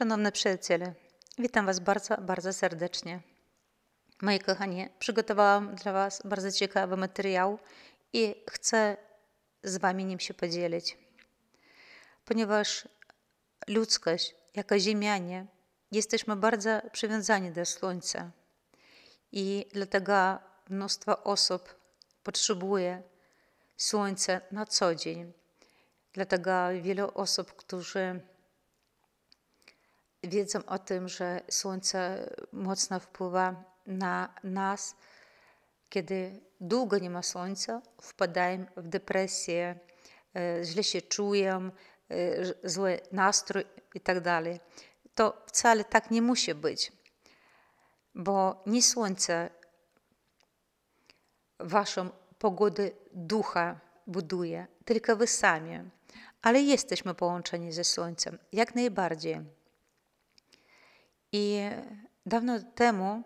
Szanowne przyjaciele, witam Was bardzo, bardzo serdecznie. Moi kochani, przygotowałam dla Was bardzo ciekawy materiał i chcę z Wami nim się podzielić, ponieważ ludzkość, jako ziemianie, jesteśmy bardzo przywiązani do Słońca i dlatego mnóstwo osób potrzebuje Słońca na co dzień. Dlatego wiele osób, którzy wiedzą o tym, że słońce mocno wpływa na nas. Kiedy długo nie ma słońca, wpadają w depresję, e, źle się czują, e, zły nastrój itd. Tak to wcale tak nie musi być, bo nie słońce waszą pogodę ducha buduje, tylko wy sami. Ale jesteśmy połączeni ze słońcem, jak najbardziej. I dawno temu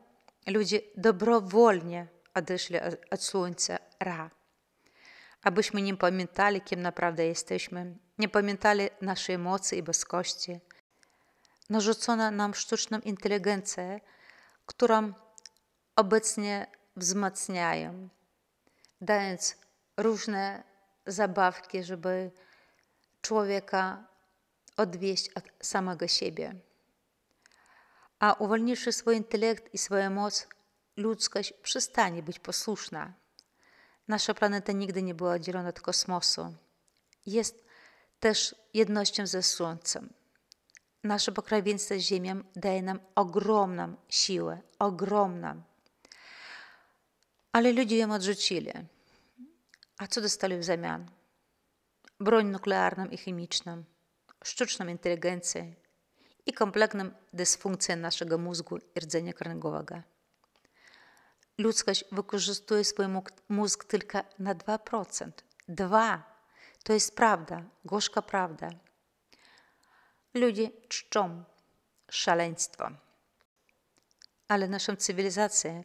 ludzie dobrowolnie odeszli od słońca Ra, abyśmy nie pamiętali, kim naprawdę jesteśmy, nie pamiętali naszej mocy i boskości. Narzucono nam sztuczną inteligencję, którą obecnie wzmacniają, dając różne zabawki, żeby człowieka odwieść od samego siebie. A uwolniwszy swój intelekt i swoją moc, ludzkość przestanie być posłuszna. Nasza planeta nigdy nie była oddzielona od kosmosu. Jest też jednością ze Słońcem. Nasze pokrewieństwo z Ziemią daje nam ogromną siłę, ogromną. Ale ludzie ją odrzucili. A co dostali w zamian? Broń nuklearną i chemiczną, sztuczną inteligencję, i kompletną dysfunkcję naszego mózgu i rdzenia kręgowego. Ludzkość wykorzystuje swój mózg tylko na 2%. 2! To jest prawda, gorzka prawda. Ludzie czczą szaleństwo. Ale naszą cywilizację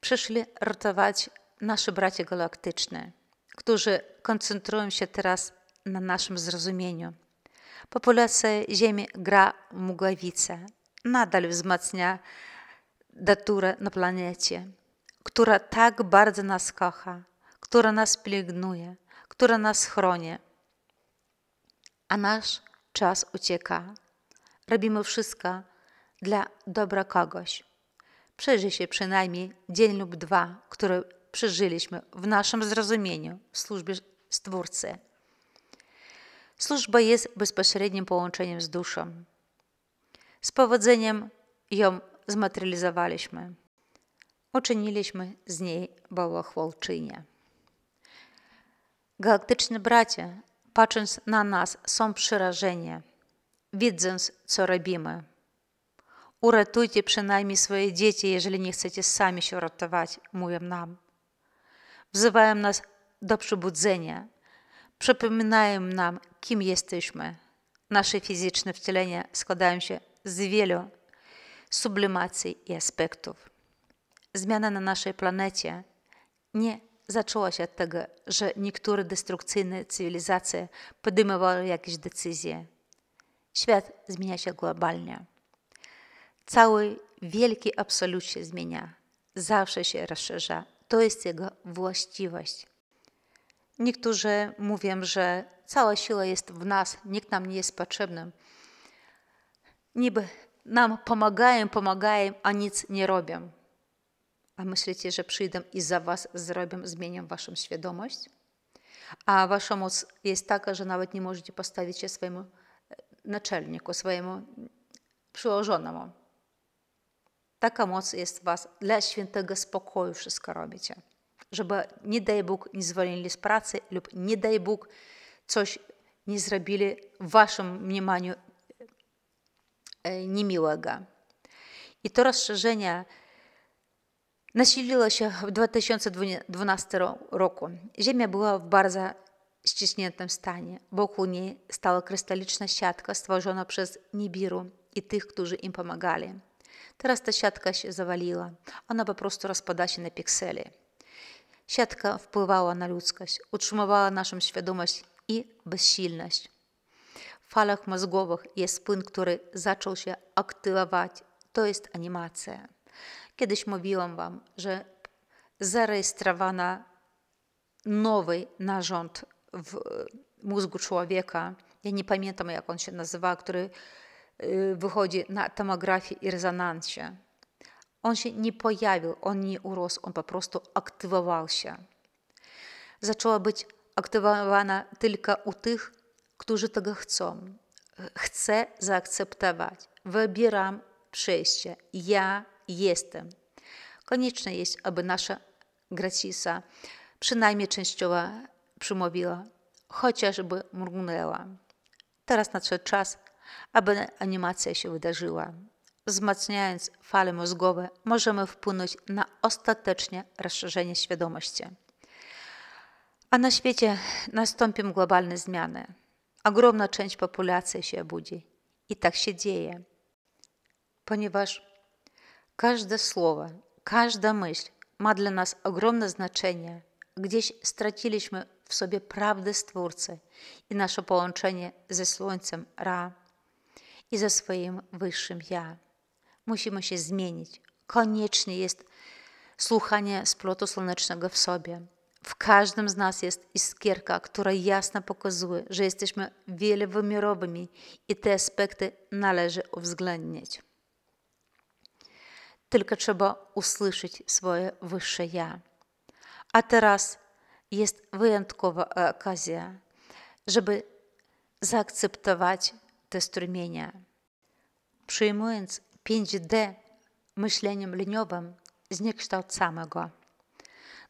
przyszli ratować nasze bracia galaktyczne, którzy koncentrują się teraz na naszym zrozumieniu – Populacja ziemi gra mgławica nadal wzmacnia daturę na planecie, która tak bardzo nas kocha, która nas pielęgnuje, która nas chroni. A nasz czas ucieka. Robimy wszystko dla dobra kogoś. przeżyj się przynajmniej dzień lub dwa, które przeżyliśmy w naszym zrozumieniu w służbie Stwórcy. Służba jest bezpośrednim połączeniem z duszą. Z powodzeniem ją zmaterializowaliśmy. Uczyniliśmy z niej bałachwolczynię. Galaktyczni bracia, patrząc na nas, są przerażeni, widząc, co robimy. Uratujcie przynajmniej swoje dzieci, jeżeli nie chcecie sami się ratować, mówią nam. Wzywają nas do przebudzenia, przypominają nam, kim jesteśmy. Nasze fizyczne wcielenia składają się z wielu sublimacji i aspektów. Zmiana na naszej planecie nie zaczęła się od tego, że niektóre destrukcyjne cywilizacje podejmowały jakieś decyzje. Świat zmienia się globalnie. Cały wielki absolut się zmienia, zawsze się rozszerza. To jest jego właściwość. Niektórzy mówią, że cała siła jest w nas, nikt nam nie jest potrzebny. Niby nam pomagają, pomagają, a nic nie robią. A myślicie, że przyjdę i za was zrobię, zmienię waszą świadomość? A wasza moc jest taka, że nawet nie możecie postawić się swojemu e, naczelniku, swojemu przyłożonemu. Taka moc jest w was. Dla świętego spokoju wszystko robicie żeby nie daj Bóg nie zwolnili z pracy lub nie daj Bóg coś nie zrobili w waszym mniemaniu e, niemiłego. I to rozszerzenie nasiliło się w 2012 roku. Ziemia była w bardzo ściśniętym stanie. Wokół niej stała krystaliczna siatka stworzona przez Nibiru i tych, którzy im pomagali. Teraz ta siatka się zawaliła. Ona po prostu rozpada się na pikseli. Siatka wpływała na ludzkość, utrzymywała naszą świadomość i bezsilność. W falach mózgowych jest płyn, który zaczął się aktywować. To jest animacja. Kiedyś mówiłam Wam, że zarejestrowana nowy narząd w e, mózgu człowieka, ja nie pamiętam jak on się nazywa, który e, wychodzi na tomografii i rezonansie on się nie pojawił, on nie urósł, on po prostu aktywował się. Zaczęła być aktywowana tylko u tych, którzy tego chcą. Chcę zaakceptować. Wybieram przejście. Ja jestem. Konieczne jest, aby nasza gracisa przynajmniej częściowo przemówiła, chociażby mrugnęła. Teraz nadszedł czas, aby animacja się wydarzyła. Wzmacniając fale mózgowe, możemy wpłynąć na ostateczne rozszerzenie świadomości. A na świecie nastąpią globalne zmiany. Ogromna część populacji się budzi. I tak się dzieje, ponieważ każde słowo, każda myśl ma dla nas ogromne znaczenie. Gdzieś straciliśmy w sobie prawdę Stwórcy i nasze połączenie ze Słońcem Ra i ze swoim wyższym Ja. Musimy się zmienić. Koniecznie jest słuchanie splotu słonecznego w sobie. W każdym z nas jest iskierka, która jasno pokazuje, że jesteśmy wielowymiarowymi i te aspekty należy uwzględnić. Tylko trzeba usłyszeć swoje wyższe ja. A teraz jest wyjątkowa okazja, żeby zaakceptować te strumienia. Przyjmując 5D myśleniem liniowym zniekształcamy go.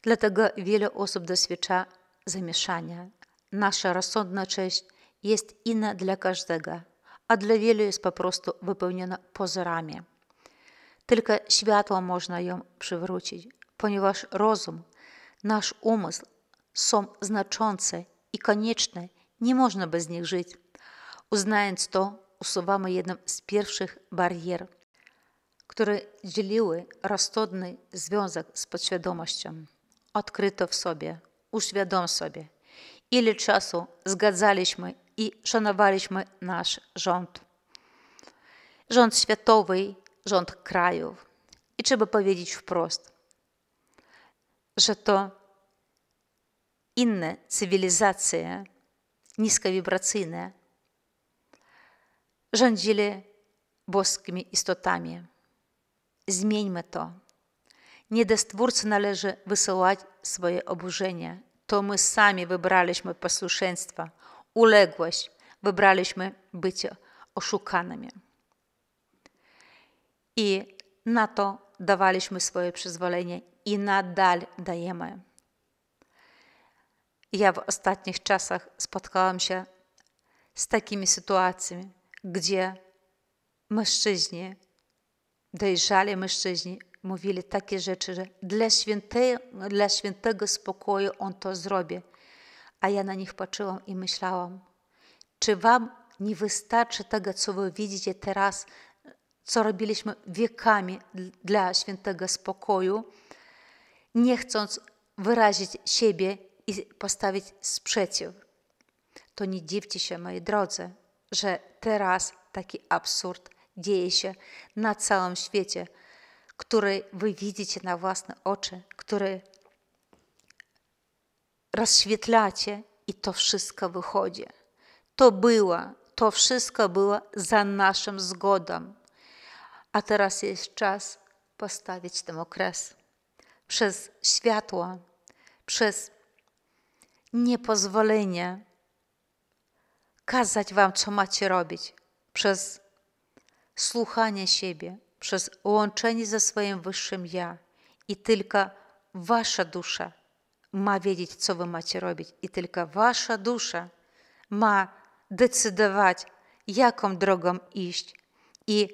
Dlatego wiele osób doświadcza zamieszania. Nasza rozsądna część jest inna dla każdego, a dla wielu jest po prostu wypełniona pozorami. Tylko światło można ją przywrócić, ponieważ rozum, nasz umysł są znaczące i konieczne, nie można bez nich żyć. Uznając to, usuwamy jedną z pierwszych barier – które dzieliły roztodny związek z podświadomością. Odkryto w sobie, uświadom sobie, ile czasu zgadzaliśmy i szanowaliśmy nasz rząd. Rząd światowy, rząd krajów. I trzeba powiedzieć wprost, że to inne cywilizacje niskowibracyjne rządzili boskimi istotami. Zmieńmy to. Nie do Stwórcy należy wysyłać swoje oburzenie. To my sami wybraliśmy posłuszeństwo, uległość, wybraliśmy bycie oszukanymi. I na to dawaliśmy swoje przyzwolenie i nadal dajemy. Ja w ostatnich czasach spotkałam się z takimi sytuacjami, gdzie mężczyźni dojrzali mężczyźni mówili takie rzeczy, że dla, świętego, dla świętego spokoju on to zrobi. A ja na nich patrzyłam i myślałam, czy wam nie wystarczy tego, co wy widzicie teraz, co robiliśmy wiekami dla świętego spokoju, nie chcąc wyrazić siebie i postawić sprzeciw. To nie dziwcie się, moi drodzy, że teraz taki absurd dzieje się na całym świecie, który wy widzicie na własne oczy, który rozświetlacie i to wszystko wychodzi. To było, to wszystko było za naszym zgodą. A teraz jest czas postawić ten okres Przez światło, przez niepozwolenie kazać wam, co macie robić, przez słuchania siebie przez łączenie ze swoim wyższym ja. I tylko wasza dusza ma wiedzieć, co wy macie robić. I tylko wasza dusza ma decydować, jaką drogą iść i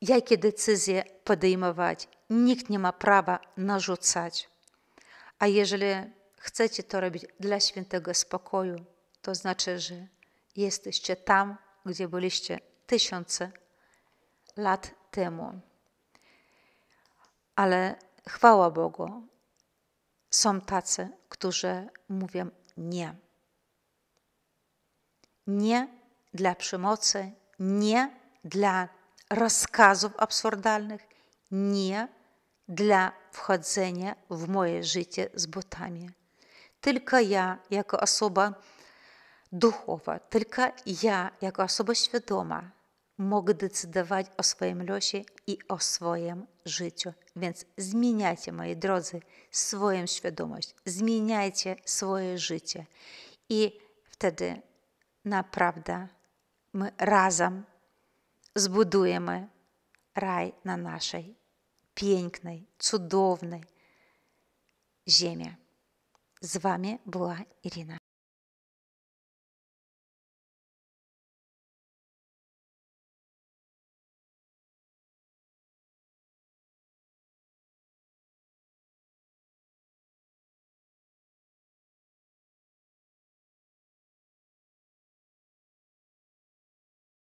jakie decyzje podejmować. Nikt nie ma prawa narzucać. A jeżeli chcecie to robić dla świętego spokoju, to znaczy, że jesteście tam, gdzie byliście tysiące lat temu. Ale chwała Bogu, są tacy, którzy mówią nie. Nie dla przemocy, nie dla rozkazów absurdalnych, nie dla wchodzenia w moje życie z butami. Tylko ja, jako osoba, Duchowa, Tylko ja, jako osoba świadoma, mogę decydować o swoim losie i o swoim życiu. Więc zmieniajcie, moi drodzy, swoją świadomość, zmieniajcie swoje życie. I wtedy naprawdę my razem zbudujemy raj na naszej pięknej, cudownej ziemi. Z Wami była Irina.